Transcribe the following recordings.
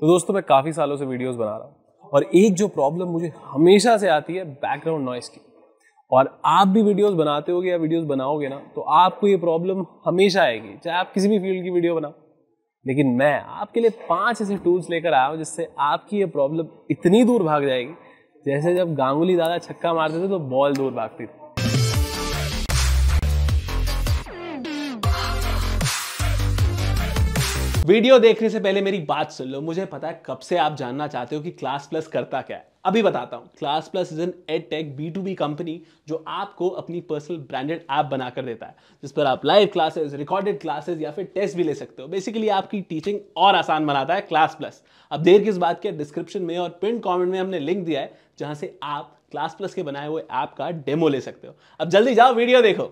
तो दोस्तों मैं काफ़ी सालों से वीडियोस बना रहा हूँ और एक जो प्रॉब्लम मुझे हमेशा से आती है बैकग्राउंड नॉइस की और आप भी वीडियोस बनाते होगे या वीडियोस बनाओगे ना तो आपको ये प्रॉब्लम हमेशा आएगी चाहे आप किसी भी फील्ड की वीडियो बनाओ लेकिन मैं आपके लिए पांच ऐसे टूल्स लेकर आया हूँ जिससे आपकी ये प्रॉब्लम इतनी दूर भाग जाएगी जैसे जब गांगुली दादा छक्का मारते थे तो बॉल दूर भागती थी वीडियो देखने से पहले मेरी बात सुन लो मुझे पता है कब से आप जानना चाहते हो कि क्लास प्लस करता क्या है अभी बताता हूँ class plus is an ed tech B to B company जो आपको अपनी पर्सनल ब्रांडेड ऐप बनाकर देता है जिस पर आप लाइव क्लासेस रिकॉर्डेड क्लासेस या फिर टेस्ट भी ले सकते हो बेसिकली आपकी टीचिंग और आसान बनाता है क्लास प्लस अब देर किस बात के डिस्क्रिप्शन में और प्रिंट कॉमेंट में हमने लिंक दिया है जहां से आप क्लास प्लस के बनाए हुए ऐप का डेमो ले सकते हो अब जल्दी जाओ वीडियो देखो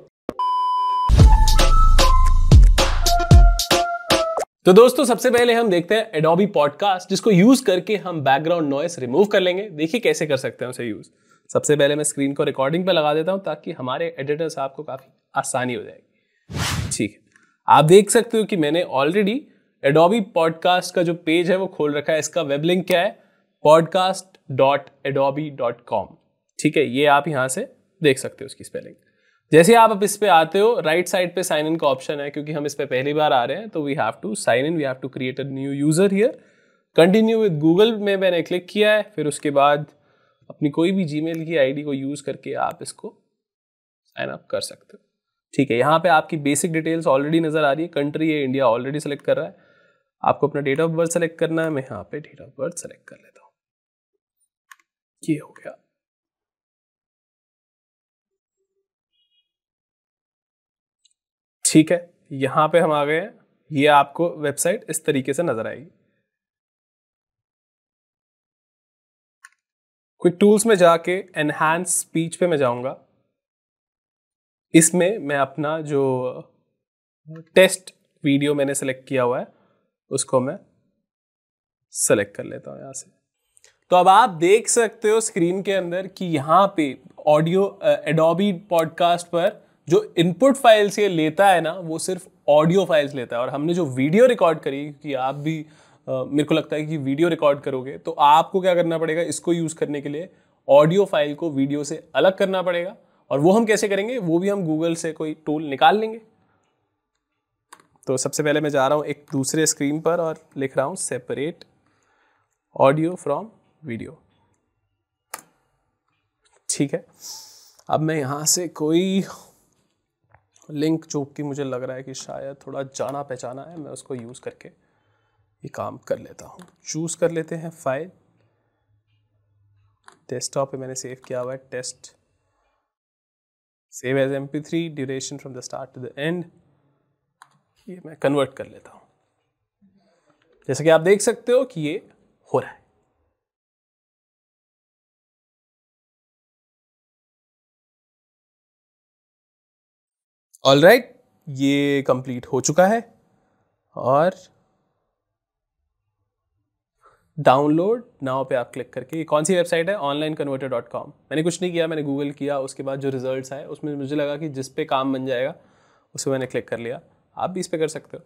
तो दोस्तों सबसे पहले हम देखते हैं एडोबी पॉडकास्ट जिसको यूज करके हम बैकग्राउंड नॉइस रिमूव कर लेंगे देखिए कैसे कर सकते हैं उसे यूज सबसे पहले मैं स्क्रीन को रिकॉर्डिंग पर लगा देता हूँ ताकि हमारे एडिटर साहब को काफ़ी आसानी हो जाएगी ठीक है आप देख सकते हो कि मैंने ऑलरेडी एडोबी पॉडकास्ट का जो पेज है वो खोल रखा है इसका वेब लिंक क्या है podcast dot Adobe dot com ठीक है ये आप यहाँ से देख सकते हो उसकी स्पेलिंग जैसे आप अब इस पे आते हो राइट साइड पे साइन इन का ऑप्शन है क्योंकि हम इस पे पहली बार आ रहे हैं तो we have to sign in we have to create a new user here continue with Google में मैंने क्लिक किया है फिर उसके बाद अपनी कोई भी जी की आई को यूज करके आप इसको साइन अप कर सकते हो ठीक है यहाँ पे आपकी बेसिक डिटेल्स ऑलरेडी नजर आ रही है कंट्री है इंडिया ऑलरेडी सेलेक्ट कर रहा है आपको अपना डेट ऑफ बर्थ सेलेक्ट करना है मैं यहाँ पे डेट ऑफ बर्थ सेलेक्ट कर लेता हूँ ये हो गया ठीक है यहाँ पे हम आ गए हैं ये आपको वेबसाइट इस तरीके से नज़र आएगी क्विक टूल्स में जाके एनहैंस स्पीच पे मैं जाऊंगा इसमें मैं अपना जो टेस्ट वीडियो मैंने सेलेक्ट किया हुआ है उसको मैं सेलेक्ट कर लेता हूँ यहाँ से तो अब आप देख सकते हो स्क्रीन के अंदर कि यहाँ पे ऑडियो एडोबी पॉडकास्ट पर जो इनपुट फाइल्स ये लेता है ना वो सिर्फ ऑडियो फाइल्स लेता है और हमने जो वीडियो रिकॉर्ड करी कि आप भी आ, मेरे को लगता है कि वीडियो रिकॉर्ड करोगे तो आपको क्या करना पड़ेगा इसको यूज़ करने के लिए ऑडियो फाइल को वीडियो से अलग करना पड़ेगा और वो हम कैसे करेंगे वो भी हम गूगल से कोई टूल निकाल लेंगे तो सबसे पहले मैं जा रहा हूँ एक दूसरे स्क्रीन पर और लिख रहा हूँ सेपरेट ऑडियो फ्रॉम वीडियो ठीक है अब मैं यहाँ से कोई लिंक जो कि मुझे लग रहा है कि शायद थोड़ा जाना पहचाना है मैं उसको यूज़ करके ये काम कर लेता हूँ चूज़ कर लेते हैं फाइल डेस्कटॉप पे मैंने सेव किया हुआ है test save as M P three duration from the start to the end ये मैं कन्वर्ट कर लेता हूँ जैसा कि आप देख सकते हो कि ये हो रहा है ऑल राइट ये कंप्लीट हो चुका है और डाउनलोड नाव पे आप क्लिक करके कौन सी वेबसाइट है ऑनलाइन कन्वर्टर डॉट कॉम मैंने कुछ नहीं किया मैंने गूगल किया उसके बाद जो रिजल्ट्स आए उसमें मुझे लगा कि जिस पे काम बन जाएगा उसे मैंने क्लिक कर लिया आप भी इस पर कर सकते हो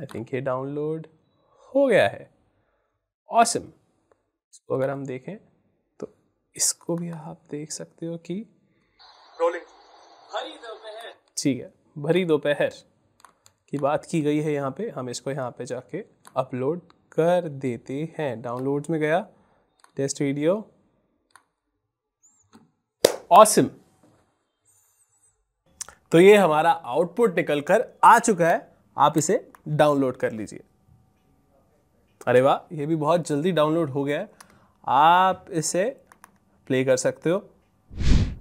आई थिंक ये डाउनलोड हो गया है ऑसम awesome. इसको अगर हम देखें इसको भी आप देख सकते हो कि ठीक है भरी दोपहर की बात की गई है यहाँ पे हम इसको यहाँ पे जाके अपलोड कर देते हैं डाउनलोड्स में गया टेस्ट वीडियो ऑसम तो ये हमारा आउटपुट निकल कर आ चुका है आप इसे डाउनलोड कर लीजिए अरे वाह ये भी बहुत जल्दी डाउनलोड हो गया है आप इसे प्ले कर सकते हो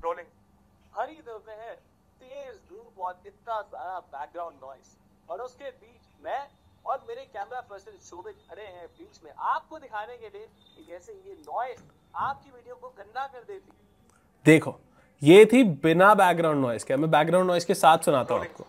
रोलिंग में है तेज धूप और इतना सारा बैकग्राउंड नॉइस और उसके बीच मैं और मेरे कैमरा पर्सन शोभित खड़े हैं बीच में आपको दिखाने के लिए ये नॉइस आपकी वीडियो को गंदा कर देती देखो ये थी बिना बैकग्राउंड नॉइस के मैं बैकग्राउंड नॉइस के साथ सुनाता हूँ आपको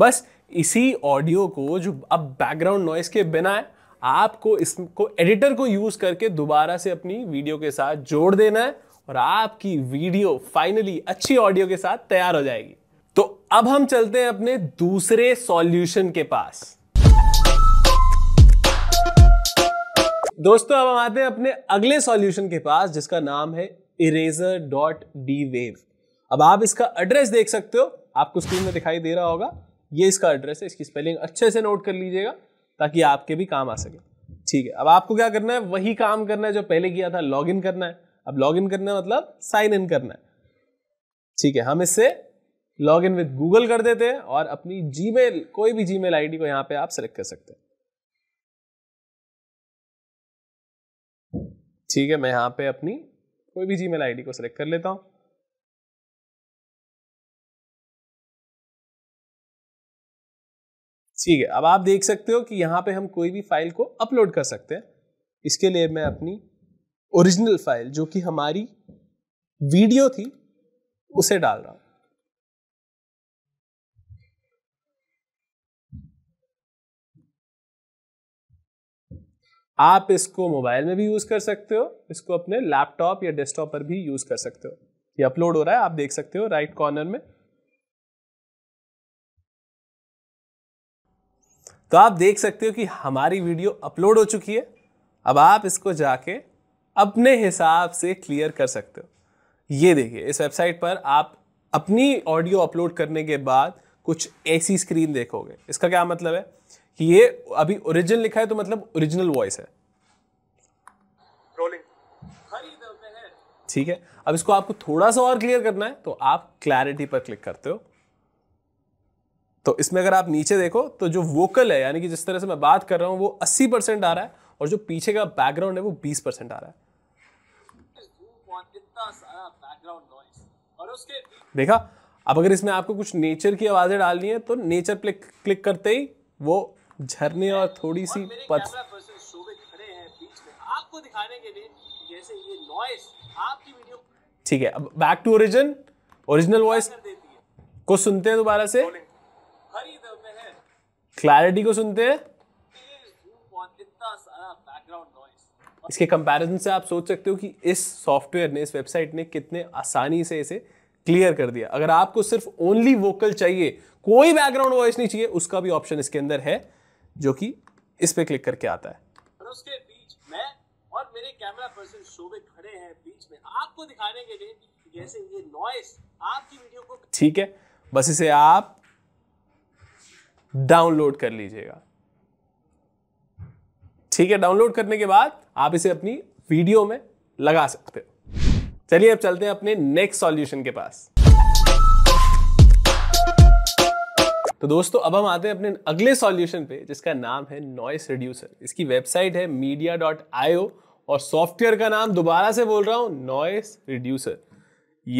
बस इसी ऑडियो को जो अब बैकग्राउंड नॉइस के बिना है आपको इसको एडिटर को यूज करके दोबारा से अपनी वीडियो के साथ जोड़ देना है और आपकी वीडियो फाइनली अच्छी ऑडियो के साथ तैयार हो जाएगी तो अब हम चलते हैं अपने दूसरे सॉल्यूशन के पास दोस्तों अब हम आते हैं अपने अगले सॉल्यूशन के पास जिसका नाम है इरेजर डॉट डी वेव अब आप इसका एड्रेस देख सकते हो आपको स्क्रीन में दिखाई दे रहा होगा ये इसका एड्रेस है इसकी स्पेलिंग अच्छे से नोट कर लीजिएगा ताकि आपके भी काम आ सके ठीक है अब आपको क्या करना है वही काम करना है जो पहले किया था लॉग इन करना है अब लॉग इन करना है मतलब साइन इन करना है ठीक है हम इससे लॉग इन विद गूगल कर देते हैं और अपनी जी कोई भी जी मेल को यहाँ पे आप सेलेक्ट कर सकते हैं ठीक है मैं यहाँ पे अपनी कोई भी जी मेल को सेलेक्ट कर लेता हूँ ठीक है अब आप देख सकते हो कि यहाँ पे हम कोई भी फाइल को अपलोड कर सकते हैं इसके लिए मैं अपनी ओरिजिनल फाइल जो कि हमारी वीडियो थी उसे डाल रहा हूं आप इसको मोबाइल में भी यूज कर सकते हो इसको अपने लैपटॉप या डेस्कटॉप पर भी यूज कर सकते हो ये अपलोड हो रहा है आप देख सकते हो राइट कॉर्नर में तो आप देख सकते हो कि हमारी वीडियो अपलोड हो चुकी है अब आप इसको जाके अपने हिसाब से क्लियर कर सकते हो ये देखिए इस वेबसाइट पर आप अपनी ऑडियो अपलोड करने के बाद कुछ ऐसी स्क्रीन देखोगे इसका क्या मतलब है कि ये अभी ओरिजिनल लिखा है तो मतलब ओरिजिनल वॉइस है ठीक है अब इसको आपको थोड़ा सा और क्लियर करना है तो आप क्लैरिटी पर क्लिक करते हो तो इसमें अगर आप नीचे देखो तो जो वोकल है यानी कि जिस तरह से मैं बात कर रहा हूँ वो अस्सी परसेंट आ रहा है और जो पीछे का बैकग्राउंड है वो बीस परसेंट आ रहा है देखा अब अगर इसमें आपको कुछ नेचर की आवाज़ें डालनी है तो नेचर क्लिक क्लिक करते ही वो झरने और थोड़ी सी पथ ठीक है अब back to origin original voice को सुनते हैं दोबारा से क्लैरिटी को सुनते इसके कंपैरिजन से आप सोच सकते हो कि इस सॉफ्टवेयर ने इस वेबसाइट ने कितने आसानी से इसे क्लियर कर दिया अगर आपको सिर्फ ओनली वोकल चाहिए कोई बैकग्राउंड वॉइस नहीं चाहिए उसका भी ऑप्शन इसके अंदर है जो कि इस पे क्लिक करके आता है उसके बीच मैं और मेरे कैमरा पर्सन शोभे खड़े हैं बीच में आपको दिखाने के लिए जैसे ये नॉइस आपकी वीडियो को ठीक है बस इसे आप डाउनलोड कर लीजिएगा ठीक है डाउनलोड करने के बाद आप इसे अपनी वीडियो में लगा सकते हो चलिए अब चलते हैं अपने नेक्स्ट सॉल्यूशन के पास तो दोस्तों अब हम आते हैं अपने अगले सॉल्यूशन पे जिसका नाम है नॉइस रिड्यूसर इसकी वेबसाइट है मीडिया डॉट आईओ और सॉफ्टवेयर का नाम दोबारा से बोल रहा हूं नॉइस रिड्यूसर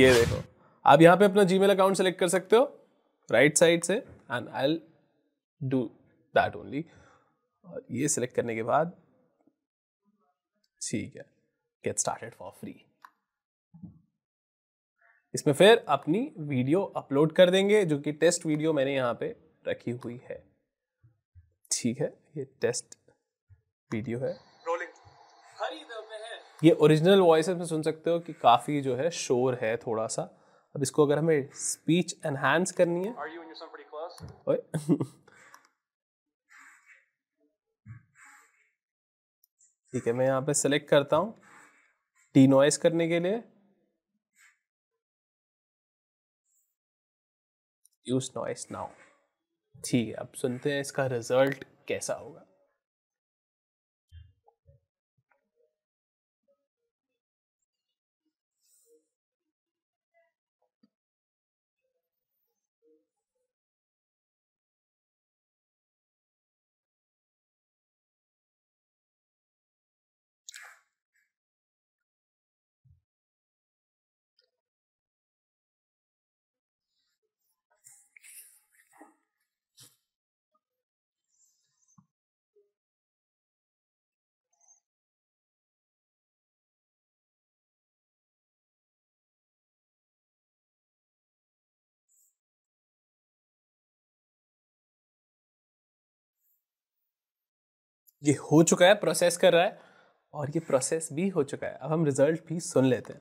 ये देखो आप यहां पे अपना जीमेल अकाउंट सेलेक्ट कर सकते हो राइट साइड से and I do that only और ये सिलेक्ट करने के बाद ठीक है गेट स्टार्टेड फॉर फ्री इसमें फिर अपनी वीडियो अपलोड कर देंगे जो कि टेस्ट वीडियो मैंने यहाँ पे रखी हुई है ठीक है ये टेस्ट वीडियो है ये ओरिजिनल वॉइस में सुन सकते हो कि काफ़ी जो है शोर है थोड़ा सा अब इसको अगर हमें स्पीच एनहांस करनी है ठीक है मैं यहाँ पे सेलेक्ट करता हूँ टी नॉइस करने के लिए यूज नॉइस नाउ ठीक है अब सुनते हैं इसका रिजल्ट कैसा होगा ये हो चुका है प्रोसेस कर रहा है और ये प्रोसेस भी हो चुका है अब हम रिजल्ट भी सुन लेते हैं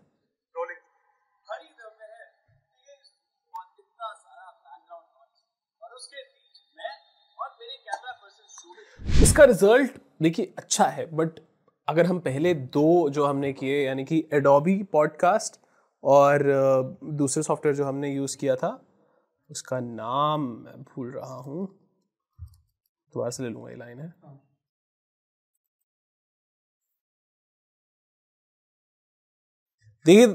इसका रिजल्ट देखिए अच्छा है बट अगर हम पहले दो जो हमने किए यानी कि एडोबी पॉडकास्ट और दूसरे सॉफ्टवेयर जो हमने यूज़ किया था उसका नाम मैं भूल रहा हूँ दोबारा से ले लूँगा ये लाइन है हाँ। देखिए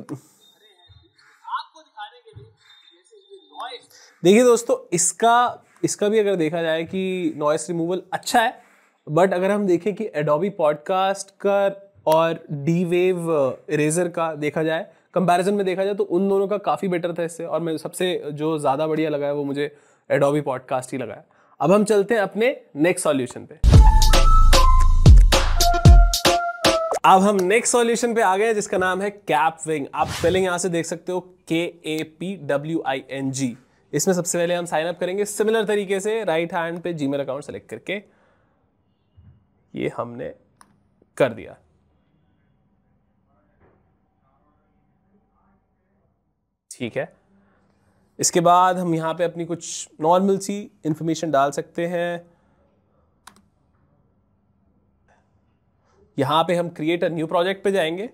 देखिए दोस्तों इसका इसका भी अगर देखा जाए कि नॉइस रिमूवल अच्छा है बट अगर हम देखें कि एडोबी पॉडकास्ट का और डी वेव इरेजर का देखा जाए कंपैरिजन में देखा जाए तो उन दोनों का काफ़ी बेटर था इससे और मैं सबसे जो ज़्यादा बढ़िया लगा है वो मुझे एडोबी पॉडकास्ट ही लगा है अब हम चलते हैं अपने नेक्स्ट सॉल्यूशन पे अब हम नेक्स्ट सॉल्यूशन पे आ गए हैं जिसका नाम है कैप विंग आप स्पेलिंग यहां से देख सकते हो के A P W I N G इसमें सबसे पहले हम साइन अप करेंगे सिमिलर तरीके से राइट हैंड पे जीमेल अकाउंट सेलेक्ट करके ये हमने कर दिया ठीक है इसके बाद हम यहां पे अपनी कुछ नॉर्मल सी इंफॉर्मेशन डाल सकते हैं यहां पे हम क्रिएट अ न्यू प्रोजेक्ट पे जाएंगे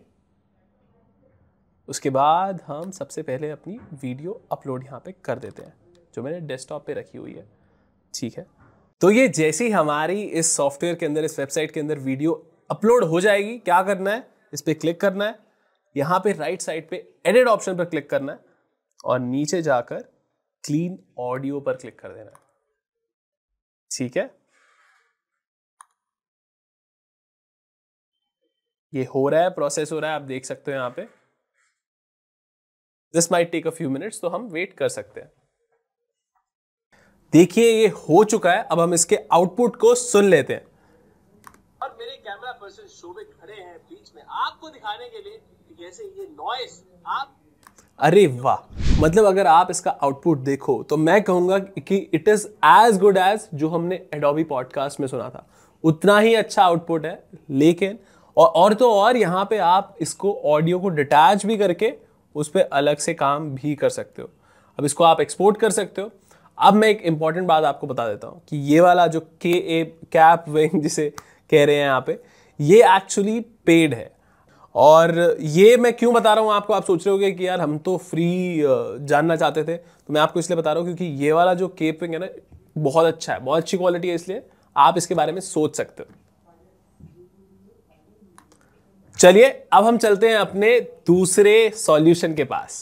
उसके बाद हम सबसे पहले अपनी वीडियो अपलोड यहां पे कर देते हैं जो मैंने डेस्कटॉप पे रखी हुई है ठीक है तो ये जैसे ही हमारी इस सॉफ्टवेयर के अंदर इस वेबसाइट के अंदर वीडियो अपलोड हो जाएगी क्या करना है इस पर क्लिक करना है यहां पे राइट साइड पे एडिट ऑप्शन पर क्लिक करना है और नीचे जाकर क्लीन ऑडियो पर क्लिक कर देना है ठीक है ये हो रहा है प्रोसेस हो रहा है आप देख सकते हो यहाँ पे this might take a few minutes तो हम वेट कर सकते हैं देखिए ये हो चुका है अब हम इसके आउटपुट को सुन लेते हैं और मेरे कैमरा पर्सन शोभित खड़े हैं बीच में आपको दिखाने के लिए कैसे ये नॉइस आप अरे वाह मतलब अगर आप इसका आउटपुट देखो तो मैं कहूंगा कि it is as good as जो हमने एडोबी पॉडकास्ट में सुना था उतना ही अच्छा आउटपुट है लेकिन और और तो और यहाँ पे आप इसको ऑडियो को डिटैच भी करके उस पर अलग से काम भी कर सकते हो अब इसको आप एक्सपोर्ट कर सकते हो अब मैं एक इंपॉर्टेंट बात आपको बता देता हूँ कि ये वाला जो के ए कैप विंग जिसे कह रहे हैं यहाँ पे ये एक्चुअली पेड है और ये मैं क्यों बता रहा हूँ आपको आप सोच रहे होंगे कि यार हम तो फ्री जानना चाहते थे तो मैं आपको इसलिए बता रहा हूँ क्योंकि ये वाला जो विंग है ना बहुत अच्छा है बहुत अच्छी क्वालिटी है इसलिए आप इसके बारे में सोच सकते हो चलिए अब हम चलते हैं अपने दूसरे सॉल्यूशन के पास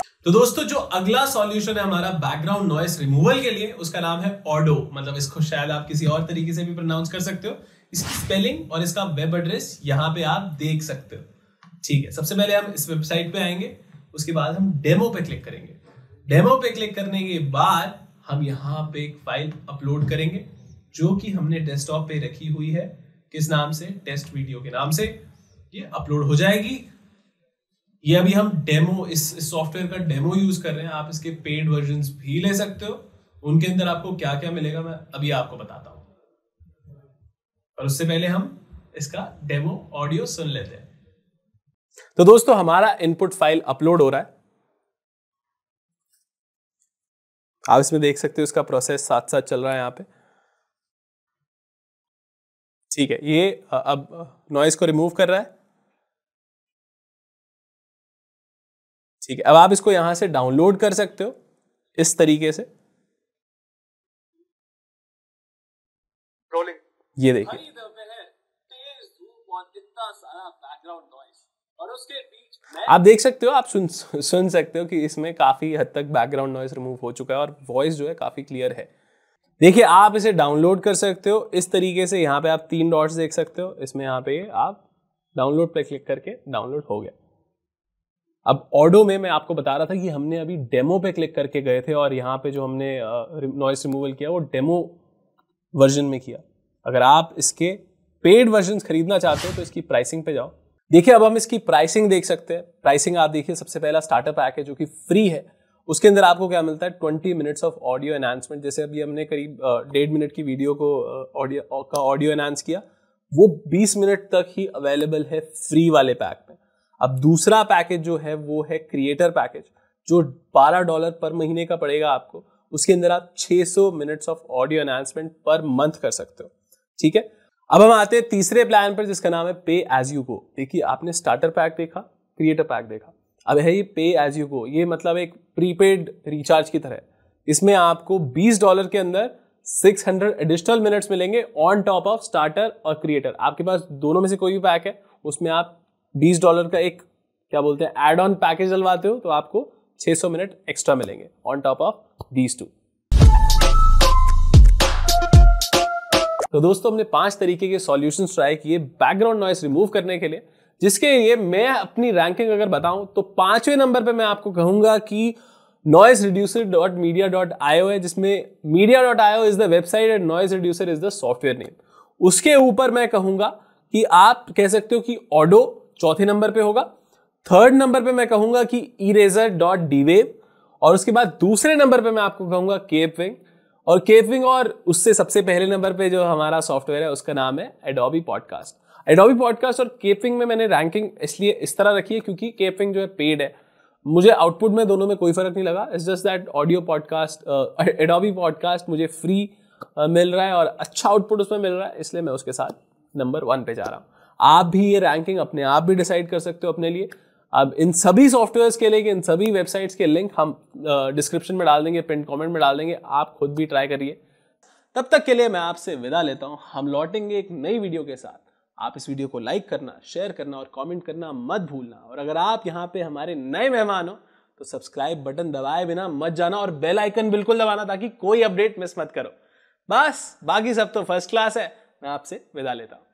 तो दोस्तों जो अगला सॉल्यूशन है हमारा बैकग्राउंड नॉइस रिमूवल के लिए उसका नाम है ऑडो मतलब इसको शायद आप किसी और तरीके से भी प्रोनाउंस कर सकते हो इसकी स्पेलिंग और इसका वेब एड्रेस यहां पे आप देख सकते हो ठीक है सबसे पहले हम इस वेबसाइट पे आएंगे उसके बाद हम डेमो पे क्लिक करेंगे डेमो पे क्लिक करने के बाद हम यहाँ पे एक फाइल अपलोड करेंगे जो कि हमने डेस्कटॉप पे रखी हुई है किस नाम से टेस्ट वीडियो के नाम से ये अपलोड हो जाएगी ये अभी हम डेमो इस सॉफ्टवेयर का डेमो यूज कर रहे हैं आप इसके पेड वर्जन भी ले सकते हो उनके अंदर आपको क्या क्या मिलेगा मैं अभी आपको बताता हूं पर उससे पहले हम इसका डेमो ऑडियो सुन लेते हैं तो दोस्तों हमारा इनपुट फाइल अपलोड हो रहा है आप इसमें देख सकते हो इसका प्रोसेस साथ साथ चल रहा है यहाँ पे ठीक है ये अब नॉइस को रिमूव कर रहा है ठीक है अब आप इसको यहां से डाउनलोड कर सकते हो इस तरीके से ये देखिए आप देख सकते हो आप सुन सुन सकते हो कि इसमें काफी हद तक बैकग्राउंड नॉइस रिमूव हो चुका है और वॉइस जो है काफी क्लियर है देखिए आप इसे डाउनलोड कर सकते हो इस तरीके से यहाँ पे आप तीन डॉट्स देख सकते हो इसमें यहाँ पे आप डाउनलोड पर क्लिक करके डाउनलोड हो गया अब ऑडो में मैं आपको बता रहा था कि हमने अभी डेमो पे क्लिक करके गए थे और यहाँ पे जो हमने नॉइस रिमूवल किया वो डेमो वर्जन में किया अगर आप इसके पेड वर्जन खरीदना चाहते हो तो इसकी प्राइसिंग पे जाओ देखिए अब हम इसकी प्राइसिंग देख सकते हैं प्राइसिंग आप देखिए सबसे पहला स्टार्टअप पैक है जो कि फ्री है उसके अंदर आपको क्या मिलता है twenty minutes of audio enhancement जैसे अभी हमने करीब डेढ़ मिनट की वीडियो को ऑडियो का ऑडियो एनहांस किया वो बीस मिनट तक ही अवेलेबल है फ्री वाले पैक में अब दूसरा पैकेज जो है वो है क्रिएटर पैकेज जो बारह डॉलर पर महीने का पड़ेगा आपको उसके अंदर आप 600 minutes of audio announcement per month कर सकते हो ठीक है अब हम आते हैं तीसरे प्लान पर जिसका नाम है पे एज यू गो देखिए आपने स्टार्टर पैक देखा क्रिएटर पैक देखा अब है ये पे एज यू गो ये मतलब एक प्रीपेड रिचार्ज की तरह इसमें आपको 20 डॉलर के अंदर 600 एडिशनल मिनट्स मिलेंगे ऑन टॉप ऑफ स्टार्टर और क्रिएटर आपके पास दोनों में से कोई भी पैक है उसमें आप 20 डॉलर का एक क्या बोलते हैं एड ऑन पैकेज डलवाते हो तो आपको 600 मिनट एक्स्ट्रा मिलेंगे on top of these two तो दोस्तों हमने पांच तरीके के सॉल्यूशंस ट्राई किए बैकग्राउंड नॉइस रिमूव करने के लिए जिसके लिए मैं अपनी रैंकिंग अगर बताऊं तो पांचवें नंबर पे मैं आपको कहूंगा कि noise reducer dot media dot io है जिसमें media dot io is the website and noise reducer is the software name उसके ऊपर मैं कहूंगा कि आप कह सकते हो कि ऑडो चौथे नंबर पे होगा थर्ड नंबर पे मैं कहूंगा कि इरेजर डॉट डीवेव और उसके बाद दूसरे नंबर पे मैं आपको कहूंगा केप विंग और केप विंग और उससे सबसे पहले नंबर पे जो हमारा सॉफ्टवेयर है उसका नाम है एडोबी पॉडकास्ट एडोबी पॉडकास्ट और केपिंग में मैंने रैंकिंग इसलिए इस तरह रखी है क्योंकि केपिंग जो है पेड है मुझे आउटपुट में दोनों में कोई फर्क नहीं लगा it's just that audio podcast Adobe podcast मुझे फ्री uh, मिल रहा है और अच्छा आउटपुट उसमें मिल रहा है इसलिए मैं उसके साथ नंबर वन पे जा रहा हूँ आप भी ये रैंकिंग अपने आप भी डिसाइड कर सकते हो अपने लिए अब इन सभी सॉफ्टवेयर्स के लिए इन सभी वेबसाइट्स के लिंक हम डिस्क्रिप्शन uh, में डाल देंगे पिन कमेंट में डाल देंगे आप खुद भी ट्राई करिए तब तक के लिए मैं आपसे विदा लेता हूँ हम लौटेंगे एक नई वीडियो के साथ आप इस वीडियो को लाइक करना शेयर करना और कमेंट करना मत भूलना और अगर आप यहाँ पे हमारे नए मेहमान हो तो सब्सक्राइब बटन दबाए बिना मत जाना और बेल आइकन बिल्कुल दबाना ताकि कोई अपडेट मिस मत करो बस बाकी सब तो फर्स्ट क्लास है मैं आपसे विदा लेता हूँ